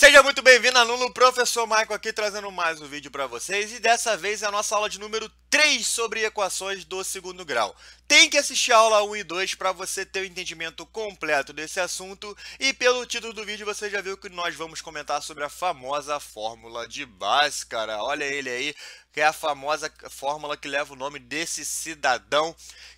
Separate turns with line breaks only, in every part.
Seja muito bem-vindo, aluno. Professor Michael aqui trazendo mais um vídeo para vocês e dessa vez é a nossa aula de número 3 sobre equações do segundo grau tem que assistir a aula 1 e 2 para você ter o um entendimento completo desse assunto. E pelo título do vídeo você já viu que nós vamos comentar sobre a famosa fórmula de Bhaskara. Olha ele aí, que é a famosa fórmula que leva o nome desse cidadão,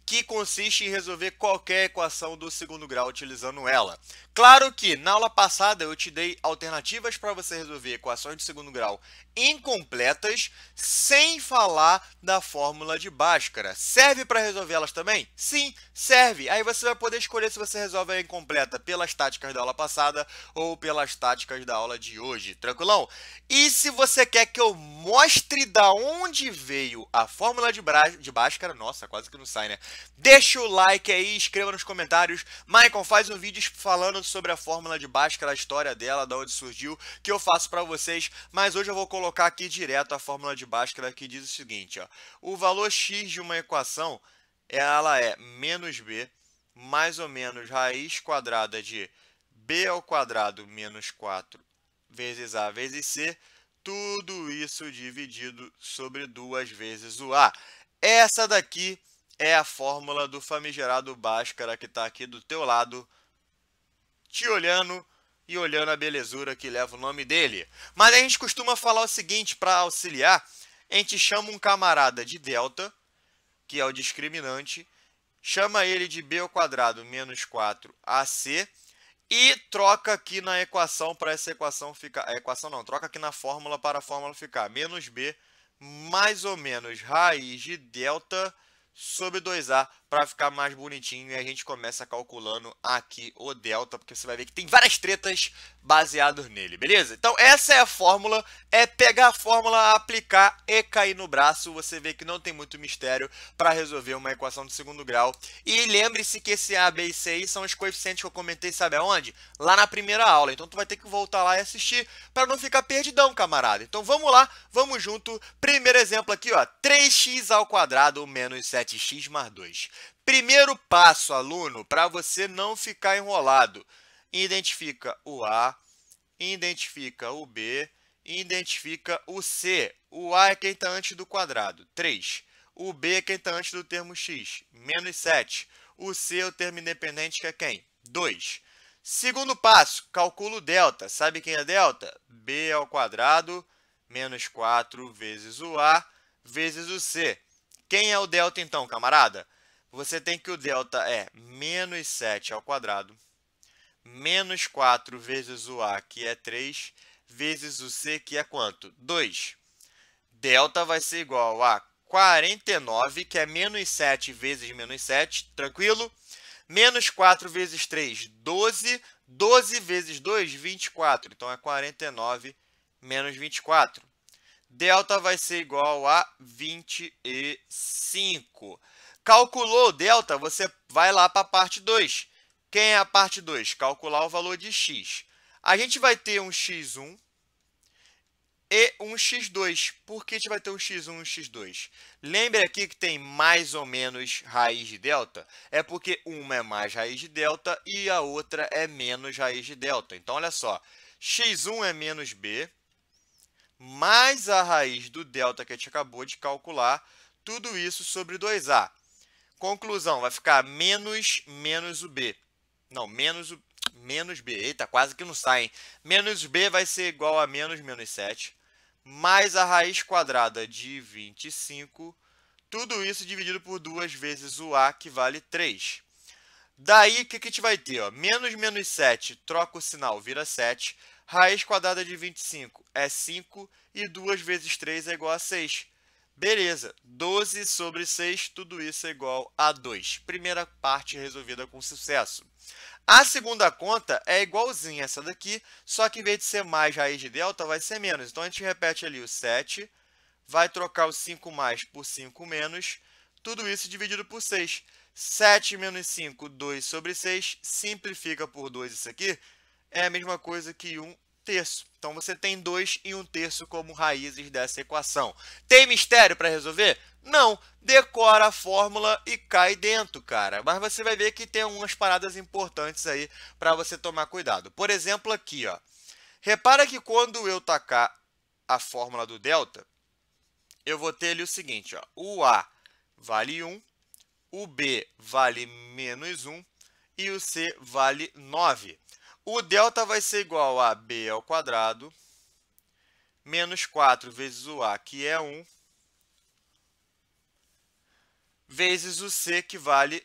que consiste em resolver qualquer equação do segundo grau utilizando ela. Claro que na aula passada eu te dei alternativas para você resolver equações de segundo grau incompletas, sem falar da fórmula de Bhaskara. Serve para resolver elas também também? Sim, serve. Aí você vai poder escolher se você resolve a incompleta pelas táticas da aula passada ou pelas táticas da aula de hoje, tranquilão? E se você quer que eu mostre da onde veio a fórmula de, Bra de Bhaskara, nossa, quase que não sai, né? Deixa o like aí, escreva nos comentários. Michael faz um vídeo falando sobre a fórmula de Bhaskara, a história dela, da onde surgiu, que eu faço para vocês. Mas hoje eu vou colocar aqui direto a fórmula de Bhaskara que diz o seguinte, ó. O valor x de uma equação ela é menos b mais ou menos raiz quadrada de b ao quadrado menos 4 vezes a vezes c, tudo isso dividido sobre duas vezes o a. Essa daqui é a fórmula do famigerado Bhaskara que está aqui do teu lado, te olhando e olhando a belezura que leva o nome dele. Mas a gente costuma falar o seguinte, para auxiliar, a gente chama um camarada de delta, que é o discriminante, chama ele de b ao quadrado menos 4ac e troca aqui na equação para essa equação ficar... A equação não, troca aqui na fórmula para a fórmula ficar menos b mais ou menos raiz de delta sobre 2a para ficar mais bonitinho e a gente começa calculando aqui o delta, porque você vai ver que tem várias tretas baseadas nele, beleza? Então essa é a fórmula, é pegar a fórmula, aplicar e cair no braço, você vê que não tem muito mistério para resolver uma equação de segundo grau. E lembre-se que esse A, B e C aí são os coeficientes que eu comentei, sabe aonde? Lá na primeira aula, então tu vai ter que voltar lá e assistir para não ficar perdidão, camarada. Então vamos lá, vamos junto. Primeiro exemplo aqui, ó, 3x ao quadrado menos 7x mais 2. Primeiro passo, aluno, para você não ficar enrolado. Identifica o A, identifica o B, identifica o C. O A é quem está antes do quadrado, 3. O B é quem está antes do termo x, menos 7. O C é o termo independente, que é quem? 2. Segundo passo, calcula o delta. Sabe quem é delta? B ao quadrado menos 4 vezes o A vezes o C. Quem é o delta, então, camarada? você tem que o delta é menos 7 ao quadrado, menos 4 vezes o A, que é 3, vezes o C, que é quanto? 2. Delta vai ser igual a 49, que é menos 7 vezes menos 7, tranquilo? Menos 4 vezes 3, 12. 12 vezes 2, 24. Então, é 49 menos 24. Delta vai ser igual a 25. Calculou o delta, você vai lá para a parte 2. Quem é a parte 2? Calcular o valor de x. A gente vai ter um x1 e um x2. Por que a gente vai ter um x1 e um x2? Lembre aqui que tem mais ou menos raiz de delta? É porque uma é mais raiz de delta e a outra é menos raiz de delta. Então, olha só, x1 é menos b, mais a raiz do delta que a gente acabou de calcular, tudo isso sobre 2a. Conclusão, vai ficar menos menos o B. Não, menos o menos B. Eita, quase que não sai, hein? Menos B vai ser igual a menos menos 7, mais a raiz quadrada de 25, tudo isso dividido por 2 vezes o A, que vale 3. Daí, o que, que a gente vai ter? Ó? Menos menos 7, troca o sinal, vira 7. Raiz quadrada de 25 é 5, e 2 vezes 3 é igual a 6. Beleza, 12 sobre 6, tudo isso é igual a 2. Primeira parte resolvida com sucesso. A segunda conta é igualzinha a essa daqui, só que em vez de ser mais raiz de delta, vai ser menos. Então, a gente repete ali o 7, vai trocar o 5 mais por 5 menos, tudo isso dividido por 6. 7 menos 5, 2 sobre 6, simplifica por 2 isso aqui, é a mesma coisa que 1 terço. Então você tem 2 e 1 um terço como raízes dessa equação. Tem mistério para resolver? Não, decora a fórmula e cai dentro, cara. Mas você vai ver que tem algumas paradas importantes aí para você tomar cuidado. Por exemplo, aqui, ó. Repara que quando eu tacar a fórmula do delta, eu vou ter ali o seguinte, ó. O A vale 1, o B vale menos 1 e o C vale 9. O delta vai ser igual a b ao quadrado menos 4 vezes o a, que é 1, vezes o c, que vale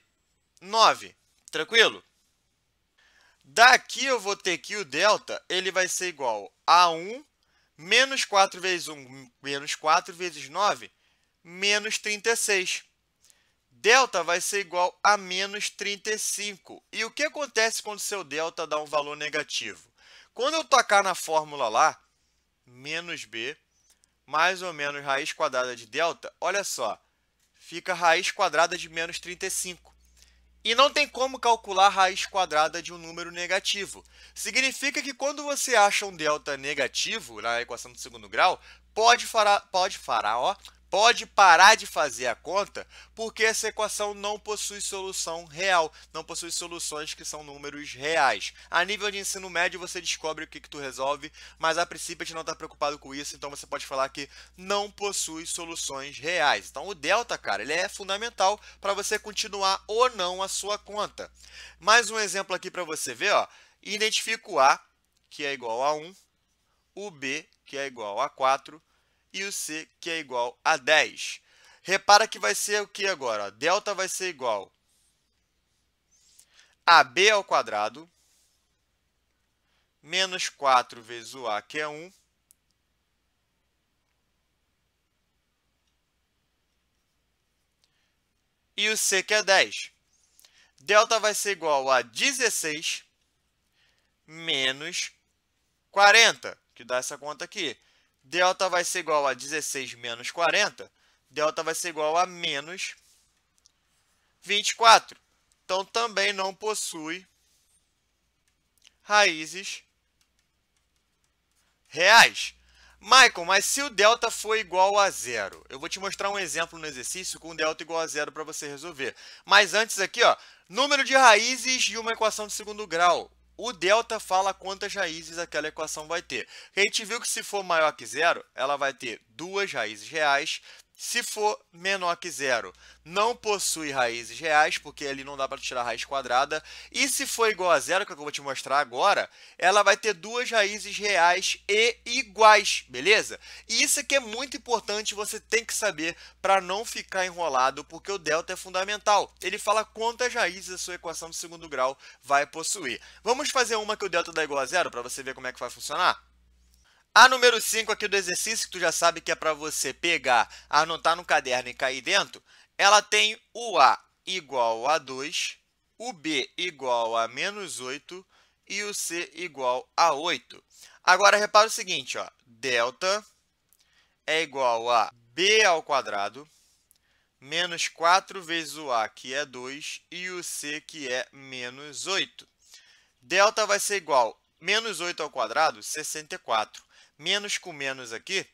9. Tranquilo? Daqui eu vou ter que o delta ele vai ser igual a 1 menos 4 vezes 1, menos 4 vezes 9, menos 36 delta vai ser igual a menos 35. E o que acontece quando seu delta dá um valor negativo? Quando eu tocar na fórmula lá, menos b mais ou menos raiz quadrada de delta, olha só, fica raiz quadrada de menos 35. E não tem como calcular raiz quadrada de um número negativo. Significa que quando você acha um delta negativo na equação do segundo grau, pode fará, pode fará, ó, pode parar de fazer a conta porque essa equação não possui solução real, não possui soluções que são números reais. A nível de ensino médio você descobre o que, que tu resolve, mas a princípio a gente não está preocupado com isso, então você pode falar que não possui soluções reais. Então o delta, cara, ele é fundamental para você continuar ou não a sua conta. Mais um exemplo aqui para você ver, ó. identifico A, que é igual a 1, o B, que é igual a 4, e o C, que é igual a 10. Repara que vai ser o que agora? Ó, delta vai ser igual a b ao quadrado menos 4 vezes o a, que é 1, e o C, que é 10. Delta vai ser igual a 16 menos 40, que dá essa conta aqui delta vai ser igual a 16 menos 40, delta vai ser igual a menos 24. Então, também não possui raízes reais. Michael, mas se o delta for igual a zero? Eu vou te mostrar um exemplo no exercício com delta igual a zero para você resolver. Mas antes aqui, ó, número de raízes de uma equação de segundo grau o delta fala quantas raízes aquela equação vai ter. A gente viu que se for maior que zero, ela vai ter duas raízes reais se for menor que zero, não possui raízes reais, porque ali não dá para tirar raiz quadrada. E se for igual a zero, que, é o que eu vou te mostrar agora, ela vai ter duas raízes reais e iguais, beleza? E isso aqui é, é muito importante, você tem que saber para não ficar enrolado, porque o delta é fundamental. Ele fala quantas raízes a sua equação de segundo grau vai possuir. Vamos fazer uma que o delta dá igual a zero, para você ver como é que vai funcionar? A número 5 aqui do exercício, que tu já sabe que é para você pegar, anotar no caderno e cair dentro, ela tem o A igual a 2, o B igual a menos 8 e o C igual a 8. Agora, repara o seguinte, ó, delta é igual a B ao quadrado menos 4 vezes o A, que é 2, e o C, que é menos 8. Delta vai ser igual a menos 8 ao quadrado, 64 menos com menos aqui.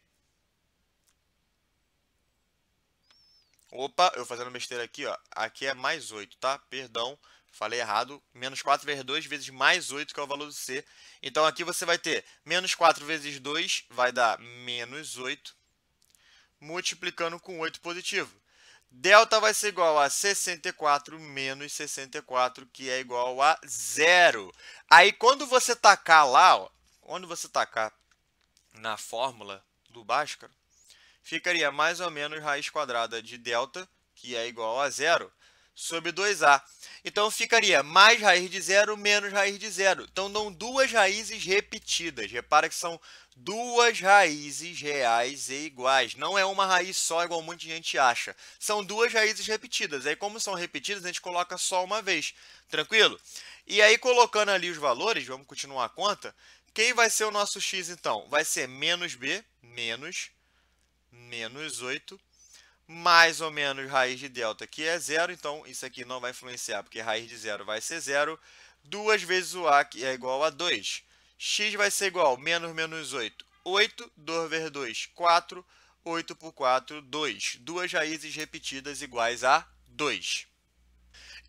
Opa, eu fazendo besteira aqui, ó. Aqui é mais 8, tá? Perdão, falei errado. Menos 4 vezes 2 vezes mais 8, que é o valor do C. Então, aqui você vai ter menos 4 vezes 2 vai dar menos 8, multiplicando com 8 positivo. Delta vai ser igual a 64 menos 64, que é igual a zero. Aí, quando você tacar lá, ó, quando você tacar na fórmula do Bhaskara, ficaria mais ou menos raiz quadrada de delta, que é igual a zero, sobre 2a. Então, ficaria mais raiz de zero menos raiz de zero. Então, dão duas raízes repetidas. Repara que são duas raízes reais e iguais. Não é uma raiz só, igual muita gente acha. São duas raízes repetidas. Aí, como são repetidas, a gente coloca só uma vez. Tranquilo? E aí, colocando ali os valores, vamos continuar a conta, quem vai ser o nosso x, então? Vai ser menos b, menos, menos 8, mais ou menos raiz de delta, que é zero. Então, isso aqui não vai influenciar, porque raiz de zero vai ser zero. 2 vezes o a, que é igual a 2. x vai ser igual a menos menos 8, 8. 2 vezes 2, 4. 8 por 4, 2. Duas raízes repetidas iguais a 2.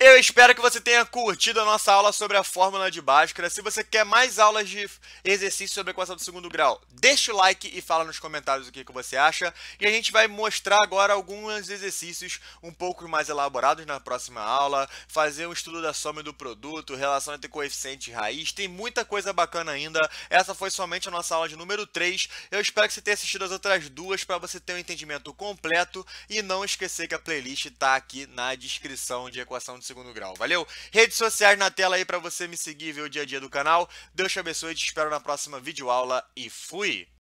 Eu espero que você tenha curtido a nossa aula sobre a fórmula de Bhaskara. Se você quer mais aulas de exercício sobre a equação do segundo grau, deixa o like e fala nos comentários o que, que você acha. E a gente vai mostrar agora alguns exercícios um pouco mais elaborados na próxima aula, fazer um estudo da soma do produto, relação entre coeficiente e raiz. Tem muita coisa bacana ainda. Essa foi somente a nossa aula de número 3. Eu espero que você tenha assistido as outras duas para você ter um entendimento completo. E não esquecer que a playlist está aqui na descrição de equação do do segundo grau. Valeu? Redes sociais na tela aí para você me seguir e ver o dia a dia do canal. Deus te abençoe, te espero na próxima videoaula e fui!